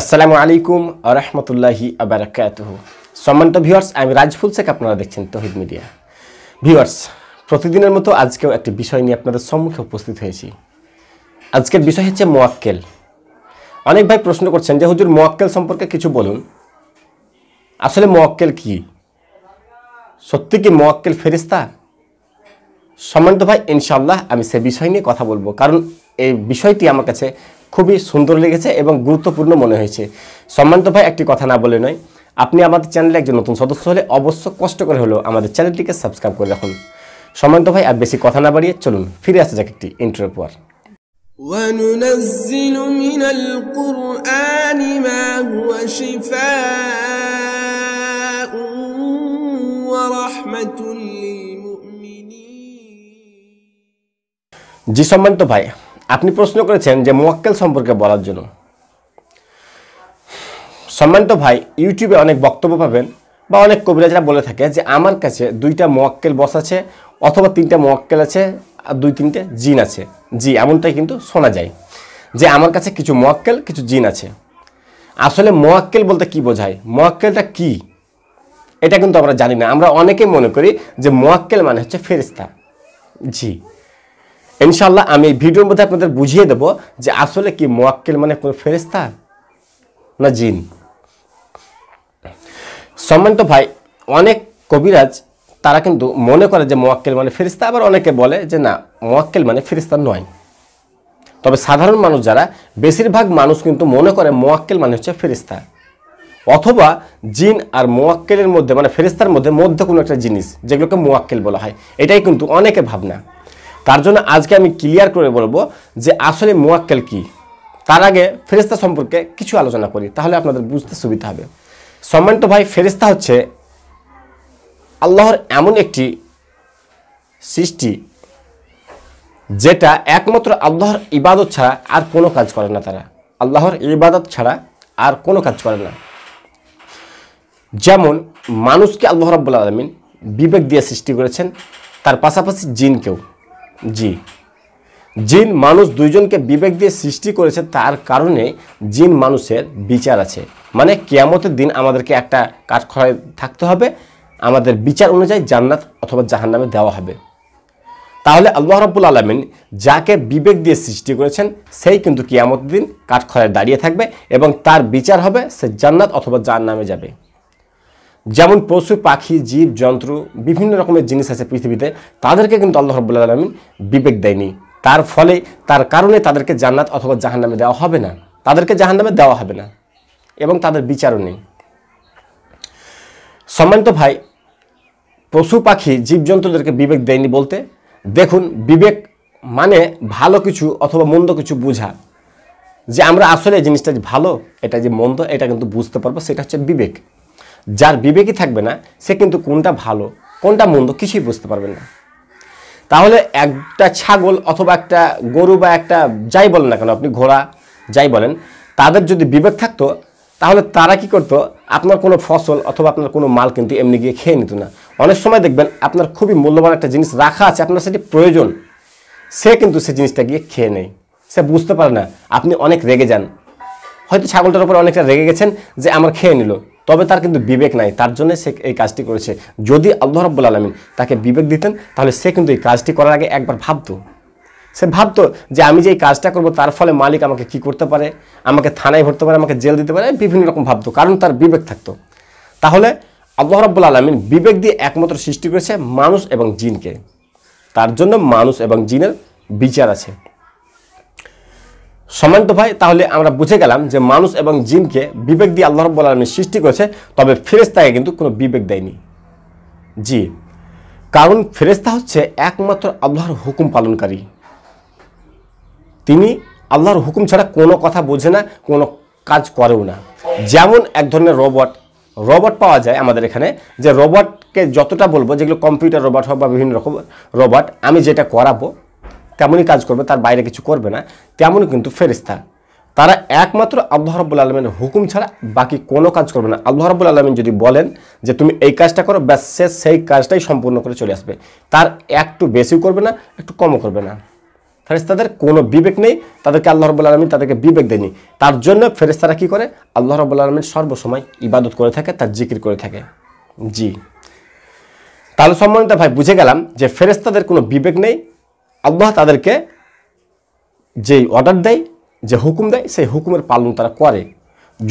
আসসালামু আলাইকুম রহমতুল্লাহি আবরাকাতহ সম্মানিত ভিউয়ার্স আমি রাজফুল শেখ আপনারা দেখছেন তহিদ মিডিয়া ভিউয়ার্স প্রতিদিনের মতো আজকেও একটি বিষয় নিয়ে আপনাদের সম্মুখে উপস্থিত হয়েছি আজকের বিষয় হচ্ছে মোয়াক্কেল অনেক ভাই প্রশ্ন করছেন যে হুজুর মোয়াক্কেল সম্পর্কে কিছু বলুন আসলে মোয়াক্কেল কি সত্যি কি মোয়াক্কেল ফেরিস্তা সম্মানিত ভাই ইনশাল্লাহ আমি সে বিষয় নিয়ে কথা বলবো কারণ এই বিষয়টি আমার কাছে খুবই সুন্দর লেগেছে এবং গুরুত্বপূর্ণ মনে হয়েছে সম্মানিত ভাই একটি কথা না বলে নয় আপনি আমাদের চ্যানেলে একজন নতুন সদস্য হলে অবশ্য কষ্ট করে হলেও আমাদের চ্যানেলটিকে সাবস্ক্রাইব করে রাখুন সম্মানিত ভাই আর বেশি কথা না বাড়িয়ে চলুন ফিরে আসা যাক একটি ইন্টারভিউ পর وننزل من القرآن ما هو شفاء للمؤمنين জি সম্মানিত ভাই আপনি প্রশ্ন করেছেন যে মোয়াক্কেল সম্পর্কে বলার জন্য সম্মানিত ভাই ইউটিউবে অনেক বক্তব্য পাবেন বা অনেক কবিরাজরা বলে থাকে যে আমার কাছে দুইটা মোয়াক্কেল বস আছে অথবা তিনটা মোয়াক্কেল আছে আর দুই তিনটে জিন আছে জি এমনটাই কিন্তু শোনা যায় যে আমার কাছে কিছু মোয়াক্কেল কিছু জিন আছে আসলে মোয়াক্কেল বলতে কি বোঝায় মোয়াক্কেলটা কি এটা কিন্তু আমরা জানি না আমরা অনেকেই মনে করি যে মোয়াক্কেল মানে হচ্ছে ফেরিস্তা জি ইনশাল্লাহ আমি ভিডিওর মধ্যে আপনাদের বুঝিয়ে দেবো যে আসলে কি মোয়াক্কেল মানে কোনো ফেরিস্তা না জিন সম্মানিত ভাই অনেক কবিরাজ তারা কিন্তু মনে করে যে মোয়াক্কেল মানে ফেরিস্তা আবার অনেকে বলে যে না মোয়াক্কেল মানে ফেরিস্তা নয় তবে সাধারণ মানুষ যারা বেশিরভাগ মানুষ কিন্তু মনে করে মোয়াক্কেল মানে হচ্ছে ফেরিস্তা অথবা জিন আর মোয়াক্কেলের মধ্যে মানে ফেরিস্তার মধ্যে মধ্যে কোনো একটা জিনিস যেগুলোকে মোয়াক্কেল বলা হয় এটাই কিন্তু অনেকে ভাবনা তার জন্য আজকে আমি ক্লিয়ার করে বলবো যে আসলে মোয়াক্কেল কী তার আগে ফেরিস্তা সম্পর্কে কিছু আলোচনা করি তাহলে আপনাদের বুঝতে সুবিধা হবে সম্মানিত ভাই ফেরিস্তা হচ্ছে আল্লাহর এমন একটি সৃষ্টি যেটা একমাত্র আল্লাহর ইবাদত ছাড়া আর কোনো কাজ করে না তারা আল্লাহর ইবাদত ছাড়া আর কোনো কাজ করে না যেমন মানুষকে আল্লাহ রব্বুল আলমিন বিবেক দিয়ে সৃষ্টি করেছেন তার পাশাপাশি জিনকেও জি জিন মানুষ দুইজনকে বিবেক দিয়ে সৃষ্টি করেছে তার কারণে জিন মানুষের বিচার আছে মানে কেয়ামতের দিন আমাদেরকে একটা কাজ থাকতে হবে আমাদের বিচার অনুযায়ী জান্নাত অথবা জাহান্নামে দেওয়া হবে তাহলে আল্লাহ রব্বুল আলমিন যাকে বিবেক দিয়ে সৃষ্টি করেছেন সেই কিন্তু কিয়ামত দিন কাঠখড়ায় দাঁড়িয়ে থাকবে এবং তার বিচার হবে সে জান্নাত অথবা জাহান্নামে যাবে যেমন পশু পাখি জীব যন্ত্র বিভিন্ন রকমের জিনিস আছে পৃথিবীতে তাদেরকে কিন্তু আল্লাহ রব্বুল্লাহ আলমিন বিবেক দেয়নি তার ফলে তার কারণে তাদেরকে জান্নাত অথবা জাহান্নামে দেওয়া হবে না তাদেরকে জাহান্নামে দেওয়া হবে না এবং তাদের বিচারও নেই সম্মানিত ভাই পশু পাখি জীবজন্তুদেরকে বিবেক দেয়নি বলতে দেখুন বিবেক মানে ভালো কিছু অথবা মন্দ কিছু বোঝা যে আমরা আসলে জিনিসটা যে ভালো এটা যে মন্দ এটা কিন্তু বুঝতে পারবো সেটা হচ্ছে বিবেক যার বিবেকই থাকবে না সে কিন্তু কোনটা ভালো কোনটা মন্দ কিছুই বুঝতে পারবে না তাহলে একটা ছাগল অথবা একটা গরু বা একটা যাই বলেন না কেন আপনি ঘোড়া যাই বলেন তাদের যদি বিবেক থাকতো তাহলে তারা কি করতো আপনার কোনো ফসল অথবা আপনার কোনো মাল কিন্তু এমনি গিয়ে খেয়ে নিত না অনেক সময় দেখবেন আপনার খুবই মূল্যবান একটা জিনিস রাখা আছে আপনার সেটি প্রয়োজন সে কিন্তু সে জিনিসটা গিয়ে খেয়ে নেয় সে বুঝতে পারে না আপনি অনেক রেগে যান হয়তো ছাগলটার উপর অনেকটা রেগে গেছেন যে আমার খেয়ে নিল তবে তার কিন্তু বিবেক নাই তার জন্য সে এই কাজটি করেছে যদি আল্লাহ রব্বুল আলমিন তাকে বিবেক দিতেন তাহলে সে কিন্তু এই কাজটি করার আগে একবার ভাবতো সে ভাবতো যে আমি যে এই কাজটা করব তার ফলে মালিক আমাকে কি করতে পারে আমাকে থানায় ভরতে পারে আমাকে জেল দিতে পারে বিভিন্ন রকম ভাবতো কারণ তার বিবেক থাকতো তাহলে আল্লাহ রব্বুল আলমিন বিবেক দিয়ে একমাত্র সৃষ্টি করেছে মানুষ এবং জিনকে তার জন্য মানুষ এবং জিনের বিচার আছে সম্মানিত ভাই তাহলে আমরা বুঝে গেলাম যে মানুষ এবং জিনকে বিবেক দিয়ে আল্লাহ রব্বুল আলমী সৃষ্টি করেছে তবে ফেরেস্তাকে কিন্তু কোনো বিবেক দেয়নি জি কারণ ফেরেস্তা হচ্ছে একমাত্র আল্লাহর হুকুম পালনকারী তিনি আল্লাহর হুকুম ছাড়া কোনো কথা বোঝে না কোনো কাজ করেও না যেমন এক ধরনের রোবট রোবট পাওয়া যায় আমাদের এখানে যে রোবটকে যতটা বলবো যেগুলো কম্পিউটার রোবট হোক বা বিভিন্ন রকম রোবট আমি যেটা করাবো তেমনই কাজ করবে তার বাইরে কিছু করবে না তেমনই কিন্তু ফেরিস্তা তারা একমাত্র আল্লাহ রব্বুল আলমিনের হুকুম ছাড়া বাকি কোনো কাজ করবে না আল্লাহ রব্বুল আলমিন যদি বলেন যে তুমি এই কাজটা করো ব্যাস সে সেই কাজটাই সম্পূর্ণ করে চলে আসবে তার একটু বেশিও করবে না একটু কমও করবে না ফেরিস্তাদের কোনো বিবেক নেই তাদেরকে আল্লাহ রব্বুল আলমিন তাদেরকে বিবেক দেয়নি তার জন্য ফেরিস্তারা কি করে আল্লাহ রব্বুল আলমিন সর্বসময় ইবাদত করে থাকে তার জিকির করে থাকে জি তাহলে সম্মানিত ভাই বুঝে গেলাম যে ফেরেস্তাদের কোনো বিবেক নেই আল্লাহ তাদেরকে যেই অর্ডার দেয় যে হুকুম দেয় সেই হুকুমের পালন তারা করে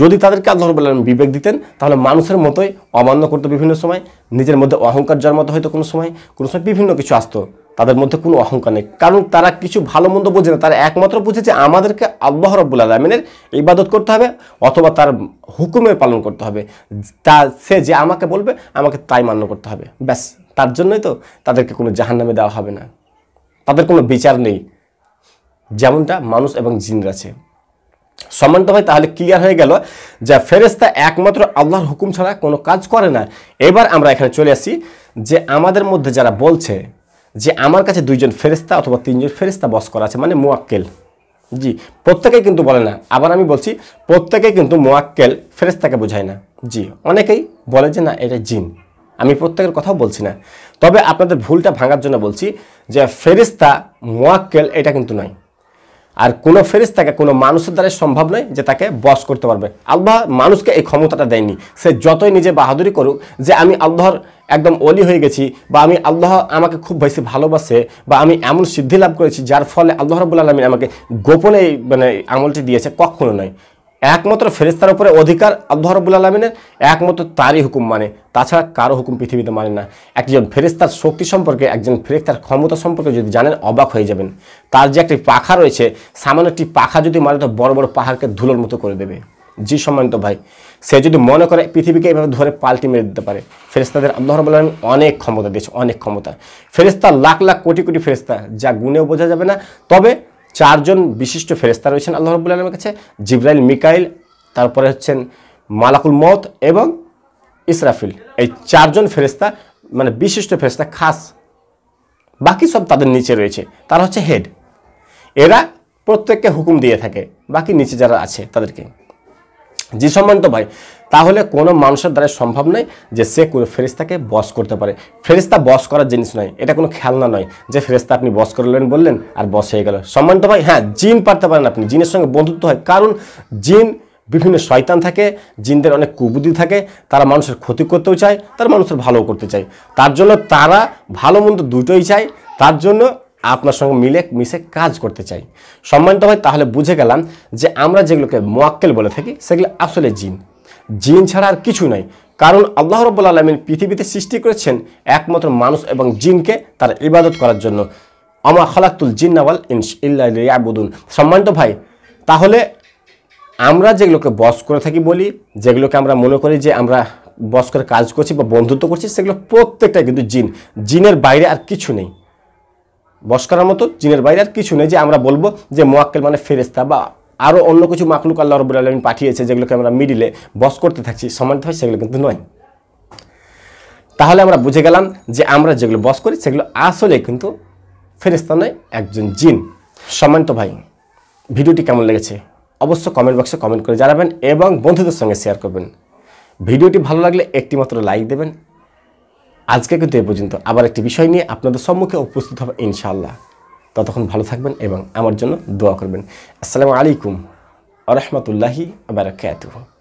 যদি তাদেরকে আল্লাহ রবুল্লাহ বিবেক দিতেন তাহলে মানুষের মতোই অমান্য করতো বিভিন্ন সময় নিজের মধ্যে অহংকার জন্মাতো হয়তো কোনো সময় কোনো সময় বিভিন্ন কিছু আসতো তাদের মধ্যে কোনো অহংকার নেই কারণ তারা কিছু ভালো মন্দ বোঝে না তারা একমাত্র বুঝে যে আমাদেরকে আল্লাহ রব্বুল আলমিনের ইবাদত করতে হবে অথবা তার হুকুমের পালন করতে হবে তা সে যে আমাকে বলবে আমাকে তাই মান্য করতে হবে ব্যাস তার জন্যই তো তাদেরকে কোনো জাহান্নামে দেওয়া হবে না তাদের কোনো বিচার নেই যেমনটা মানুষ এবং জিনরা আছে সমান্ত ভাই তাহলে ক্লিয়ার হয়ে গেল যে ফেরেস্তা একমাত্র আল্লাহর হুকুম ছাড়া কোনো কাজ করে না এবার আমরা এখানে চলে আসি যে আমাদের মধ্যে যারা বলছে যে আমার কাছে দুইজন ফেরেস্তা অথবা তিনজন ফেরেস্তা বস করা আছে মানে মোয়াক্কেল জি প্রত্যেকেই কিন্তু বলে না আবার আমি বলছি প্রত্যেকেই কিন্তু মোয়াক্কেল ফেরেস্তাকে বোঝায় না জি অনেকেই বলে যে না এটা জিন আমি প্রত্যেকের কথাও বলছি না তবে আপনাদের ভুলটা ভাঙার জন্য বলছি যে ফেরিস্তা মোয়াক্কেল এটা কিন্তু নয় আর কোনো ফেরিস্তাকে কোনো মানুষের দ্বারা সম্ভব নয় যে তাকে বস করতে পারবে আল্লাহ মানুষকে এই ক্ষমতাটা দেয়নি সে যতই নিজে বাহাদুরি করুক যে আমি আল্লাহর একদম অলি হয়ে গেছি বা আমি আল্লাহ আমাকে খুব বেশি ভালোবাসে বা আমি এমন সিদ্ধি লাভ করেছি যার ফলে আল্লাহ রবুল্লা আলমিন আমাকে গোপনে মানে আমলটি দিয়েছে কখনো নয় একমাত্র ফেরিস্তার উপরে অধিকার আল্লাহ রবুল আলমিনের একমাত্র তারই হুকুম মানে তাছাড়া কারো হুকুম পৃথিবীতে মানে না একজন ফেরিস্তার শক্তি সম্পর্কে একজন ফেরিস্তার ক্ষমতা সম্পর্কে যদি জানেন অবাক হয়ে যাবেন তার যে একটি পাখা রয়েছে সামান্য একটি পাখা যদি মানে তো বড় বড় পাহাড়কে ধুলোর মতো করে দেবে জি সম্মানিত ভাই সে যদি মনে করে পৃথিবীকে এভাবে ধরে পাল্টি মেরে দিতে পারে ফেরিস্তাদের আল্লাহ রব আলমিন অনেক ক্ষমতা দিয়েছে অনেক ক্ষমতা ফেরিস্তা লাখ লাখ কোটি কোটি ফেরিস্তা যা গুণেও বোঝা যাবে না তবে চারজন বিশিষ্ট ফেরেস্তা রয়েছেন আল্লাহ রবুল আলমের কাছে জিব্রাইল মিকাইল তারপরে হচ্ছেন মালাকুল মত এবং ইসরাফিল এই চারজন ফেরেস্তা মানে বিশিষ্ট ফেরেস্তা খাস বাকি সব তাদের নিচে রয়েছে তারা হচ্ছে হেড এরা প্রত্যেককে হুকুম দিয়ে থাকে বাকি নিচে যারা আছে তাদেরকে জি সম্মানিত ভাই তাহলে কোনো মানুষের দ্বারা সম্ভব নয় যে সে কোনো ফেরিস্তাকে বস করতে পারে ফেরিস্তা বস করার জিনিস নয় এটা কোনো খেলনা নয় যে ফেরিস্তা আপনি বস করলেন বললেন আর বস হয়ে গেল সম্মানিত ভাই হ্যাঁ জিন পারতে পারেন আপনি জিনের সঙ্গে বন্ধুত্ব হয় কারণ জিন বিভিন্ন শয়তান থাকে জিনদের অনেক কুবুদি থাকে তারা মানুষের ক্ষতি করতেও চায় তারা মানুষের ভালো করতে চায় তার জন্য তারা ভালো মন্দ দুটোই চায় তার জন্য আপনার সঙ্গে মিলে মিশে কাজ করতে চাই সম্মানিত হয় তাহলে বুঝে গেলাম যে আমরা যেগুলোকে মোয়াক্কেল বলে থাকি সেগুলো আসলে জিন জিন ছাড়া আর কিছু নাই কারণ আল্লাহ রব্বুল আলমিন পৃথিবীতে সৃষ্টি করেছেন একমাত্র মানুষ এবং জিনকে তার ইবাদত করার জন্য আমার খালাক্তুল জিন্নাওয়াল ইনস ইয়াবুদুন সম্মানিত ভাই তাহলে আমরা যেগুলোকে বস করে থাকি বলি যেগুলোকে আমরা মনে করি যে আমরা বস করে কাজ করছি বা বন্ধুত্ব করছি সেগুলো প্রত্যেকটা কিন্তু জিন জিনের বাইরে আর কিছু নেই বস করার মতো জিনের বাইরে আর কিছু নেই যে আমরা বলবো যে মোয়াক্কেল মানে ফেরেস্তা বা আরও অন্য কিছু মাকলুক আল্লাহ রবুল আলমিন পাঠিয়েছে যেগুলোকে আমরা মিডিলে বস করতে থাকছি সমানিত হয় সেগুলো কিন্তু নয় তাহলে আমরা বুঝে গেলাম যে আমরা যেগুলো বস করি সেগুলো আসলে কিন্তু ফেরেস্তা নয় একজন জিন সমানিত ভাই ভিডিওটি কেমন লেগেছে অবশ্য কমেন্ট বক্সে কমেন্ট করে জানাবেন এবং বন্ধুদের সঙ্গে শেয়ার করবেন ভিডিওটি ভালো লাগলে একটিমাত্র লাইক দেবেন আজকে কিন্তু এ পর্যন্ত আবার একটি বিষয় নিয়ে আপনাদের সম্মুখে উপস্থিত হবে ইনশাল্লাহ ততক্ষণ ভালো থাকবেন এবং আমার জন্য দোয়া করবেন আসসালামু আলাইকুম আরহামতুল্লাহি রহমতুল্লাহি আবার